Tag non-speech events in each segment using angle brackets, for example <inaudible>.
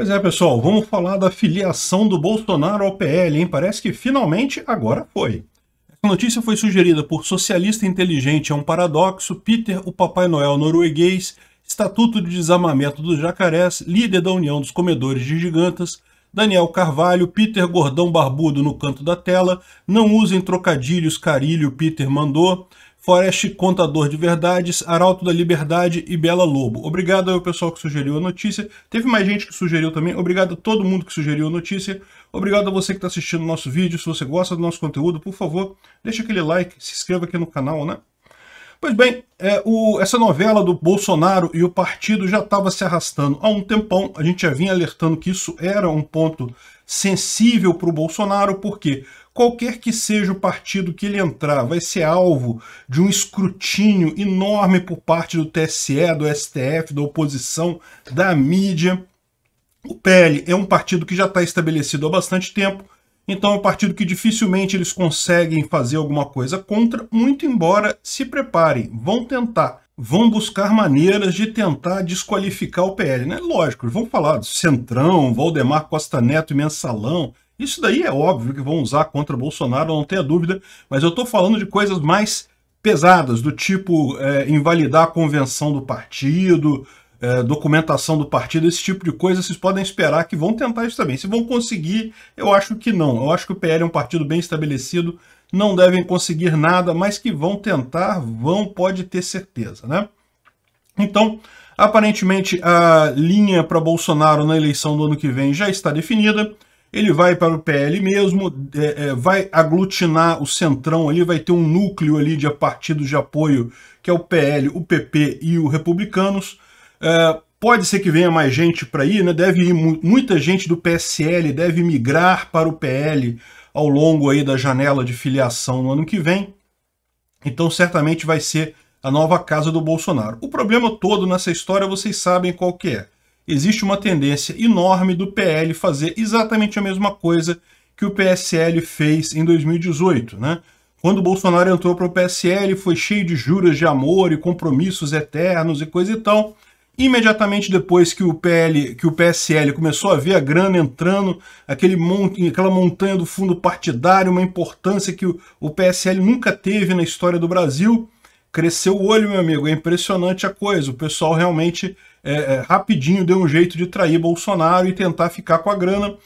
Pois é, pessoal, vamos falar da filiação do Bolsonaro ao PL, hein? Parece que finalmente agora foi. Essa notícia foi sugerida por Socialista Inteligente é um Paradoxo, Peter, o Papai Noel norueguês, Estatuto de Desarmamento dos Jacarés, líder da União dos Comedores de Gigantas, Daniel Carvalho, Peter Gordão Barbudo no canto da tela, não usem trocadilhos, carilho, Peter mandou, Forest Contador de Verdades, Arauto da Liberdade e Bela Lobo. Obrigado ao pessoal que sugeriu a notícia. Teve mais gente que sugeriu também. Obrigado a todo mundo que sugeriu a notícia. Obrigado a você que está assistindo o nosso vídeo. Se você gosta do nosso conteúdo, por favor, deixa aquele like, se inscreva aqui no canal, né? Pois bem, é, o, essa novela do Bolsonaro e o partido já estava se arrastando há um tempão. A gente já vinha alertando que isso era um ponto sensível para o Bolsonaro, porque qualquer que seja o partido que ele entrar vai ser alvo de um escrutínio enorme por parte do TSE, do STF, da oposição, da mídia. O PL é um partido que já está estabelecido há bastante tempo, então é um partido que dificilmente eles conseguem fazer alguma coisa contra, muito embora se preparem, vão tentar. Vão buscar maneiras de tentar desqualificar o PL, né? Lógico, vão falar do Centrão, Valdemar Costa Neto e Mensalão. Isso daí é óbvio que vão usar contra Bolsonaro, não tenha dúvida, mas eu estou falando de coisas mais pesadas, do tipo é, invalidar a convenção do partido, é, documentação do partido, esse tipo de coisa, vocês podem esperar que vão tentar isso também. Se vão conseguir, eu acho que não. Eu acho que o PL é um partido bem estabelecido, não devem conseguir nada, mas que vão tentar, vão, pode ter certeza, né? Então, aparentemente, a linha para Bolsonaro na eleição do ano que vem já está definida. Ele vai para o PL mesmo, é, é, vai aglutinar o centrão ali, vai ter um núcleo ali de partidos de apoio, que é o PL, o PP e o Republicanos. É, pode ser que venha mais gente para ir, né? Deve ir mu muita gente do PSL deve migrar para o PL ao longo aí da janela de filiação no ano que vem. Então certamente vai ser a nova casa do Bolsonaro. O problema todo nessa história vocês sabem qual que é. Existe uma tendência enorme do PL fazer exatamente a mesma coisa que o PSL fez em 2018, né? Quando Bolsonaro entrou para o PSL, foi cheio de juras de amor e compromissos eternos e coisa e tal imediatamente depois que o PL, que o PSL começou a ver a grana entrando, aquele monte, aquela montanha do fundo partidário, uma importância que o, PSL nunca teve na história do Brasil, cresceu o olho, meu amigo. É impressionante a coisa. O pessoal realmente é, é, rapidinho deu um jeito de trair Bolsonaro e tentar ficar com a grana.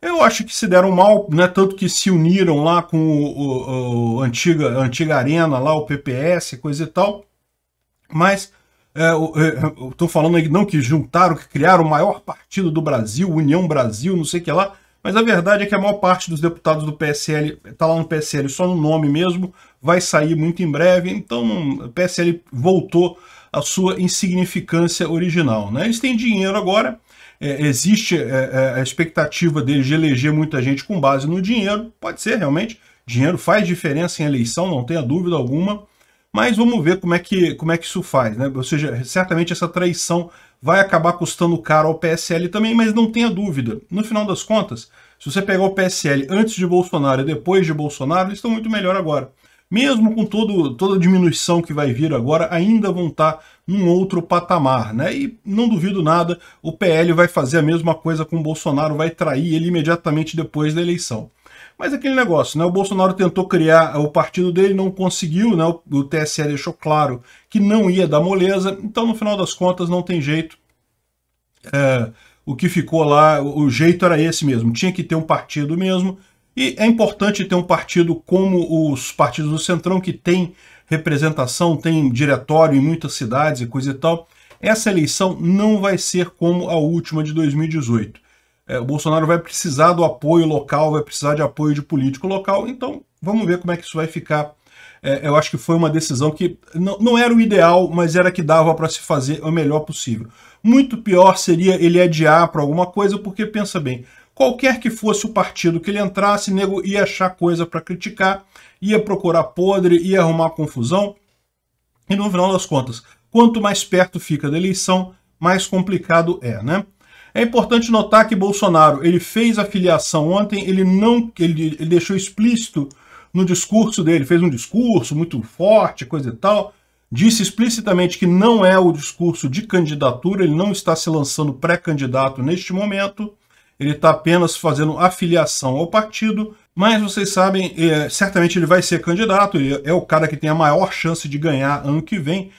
Eu acho que se deram mal, né? Tanto que se uniram lá com o, o, o antiga, a antiga arena, lá o PPS, coisa e tal. Mas é, é Estou falando aí não que juntaram, que criaram o maior partido do Brasil, União Brasil, não sei o que lá. Mas a verdade é que a maior parte dos deputados do PSL está lá no PSL só no nome mesmo, vai sair muito em breve, então o PSL voltou à sua insignificância original. Né? Eles têm dinheiro agora, é, existe é, é, a expectativa deles de eleger muita gente com base no dinheiro, pode ser realmente, dinheiro faz diferença em eleição, não tenha dúvida alguma, mas vamos ver como é que, como é que isso faz, né? Ou seja, certamente essa traição vai acabar custando caro ao PSL também, mas não tenha dúvida. No final das contas, se você pegar o PSL antes de Bolsonaro e depois de Bolsonaro, eles estão muito melhor agora. Mesmo com todo, toda a diminuição que vai vir agora, ainda vão estar num outro patamar, né? E não duvido nada, o PL vai fazer a mesma coisa com o Bolsonaro, vai trair ele imediatamente depois da eleição. Mas aquele negócio, né? O Bolsonaro tentou criar o partido dele, não conseguiu, né? O TSE deixou claro que não ia dar moleza, então no final das contas não tem jeito. É, o que ficou lá, o jeito era esse mesmo, tinha que ter um partido mesmo. E é importante ter um partido como os partidos do Centrão, que tem representação, tem diretório em muitas cidades e coisa e tal. Essa eleição não vai ser como a última de 2018 é, o Bolsonaro vai precisar do apoio local, vai precisar de apoio de político local, então vamos ver como é que isso vai ficar. É, eu acho que foi uma decisão que não, não era o ideal, mas era que dava para se fazer o melhor possível. Muito pior seria ele adiar para alguma coisa, porque pensa bem, qualquer que fosse o partido que ele entrasse, nego ia achar coisa para criticar, ia procurar podre, ia arrumar confusão. E no final das contas, quanto mais perto fica da eleição, mais complicado é, né? É importante notar que Bolsonaro ele fez a filiação ontem, ele não ele, ele deixou explícito no discurso dele, fez um discurso muito forte, coisa e tal, disse explicitamente que não é o discurso de candidatura, ele não está se lançando pré-candidato neste momento, ele está apenas fazendo afiliação ao partido, mas vocês sabem, é, certamente ele vai ser candidato, ele é o cara que tem a maior chance de ganhar ano que vem,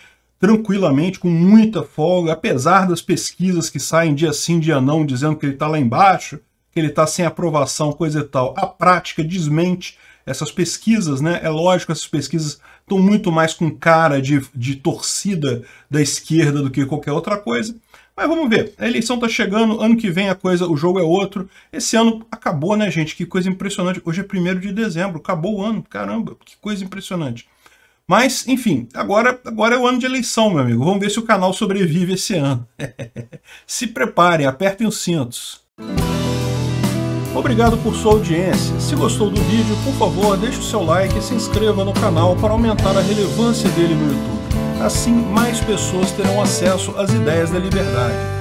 tranquilamente, com muita folga, apesar das pesquisas que saem dia sim, dia não, dizendo que ele está lá embaixo, que ele está sem aprovação, coisa e tal. A prática desmente essas pesquisas, né? É lógico, essas pesquisas estão muito mais com cara de, de torcida da esquerda do que qualquer outra coisa. Mas vamos ver, a eleição está chegando, ano que vem a coisa, o jogo é outro. Esse ano acabou, né, gente? Que coisa impressionante. Hoje é 1 de dezembro, acabou o ano, caramba, que coisa impressionante. Mas, enfim, agora, agora é o ano de eleição, meu amigo. Vamos ver se o canal sobrevive esse ano. <laughs> se preparem, apertem os cintos. Obrigado por sua audiência. Se gostou do vídeo, por favor, deixe o seu like e se inscreva no canal para aumentar a relevância dele no YouTube. Assim, mais pessoas terão acesso às ideias da liberdade